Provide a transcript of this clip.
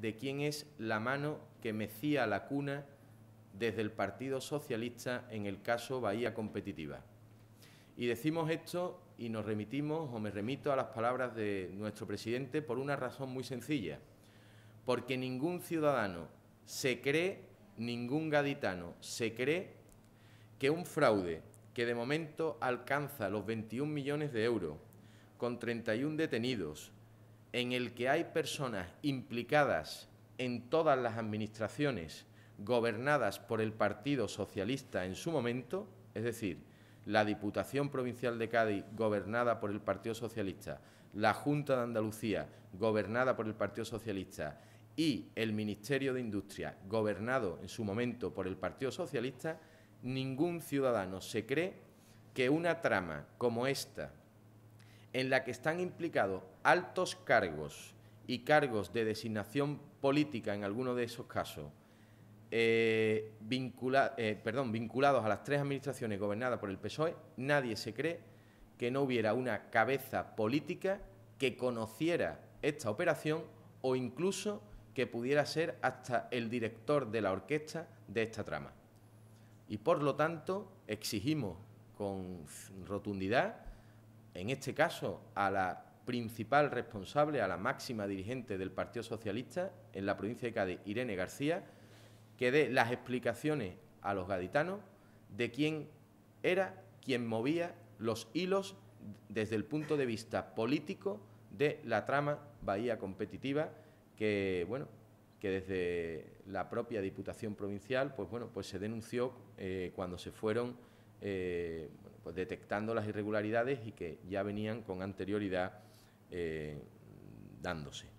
de quién es la mano que mecía la cuna desde el Partido Socialista en el caso Bahía Competitiva. Y decimos esto y nos remitimos o me remito a las palabras de nuestro presidente por una razón muy sencilla, porque ningún ciudadano se cree, ningún gaditano se cree que un fraude que de momento alcanza los 21 millones de euros, con 31 detenidos, en el que hay personas implicadas en todas las administraciones gobernadas por el Partido Socialista en su momento, es decir, la Diputación Provincial de Cádiz gobernada por el Partido Socialista, la Junta de Andalucía gobernada por el Partido Socialista y el Ministerio de Industria gobernado en su momento por el Partido Socialista, ningún ciudadano se cree que una trama como esta, en la que están implicados altos cargos y cargos de designación política en alguno de esos casos, eh, eh, vinculados a las tres administraciones gobernadas por el PSOE, nadie se cree que no hubiera una cabeza política que conociera esta operación o incluso que pudiera ser hasta el director de la orquesta de esta trama. Y por lo tanto, exigimos con rotundidad en este caso, a la principal responsable, a la máxima dirigente del Partido Socialista en la provincia de Cádiz, Irene García, que dé las explicaciones a los gaditanos de quién era quien movía los hilos desde el punto de vista político de la trama Bahía Competitiva, que, bueno, que desde la propia Diputación Provincial, pues bueno, pues se denunció eh, cuando se fueron eh, pues, detectando las irregularidades y que ya venían con anterioridad eh, dándose.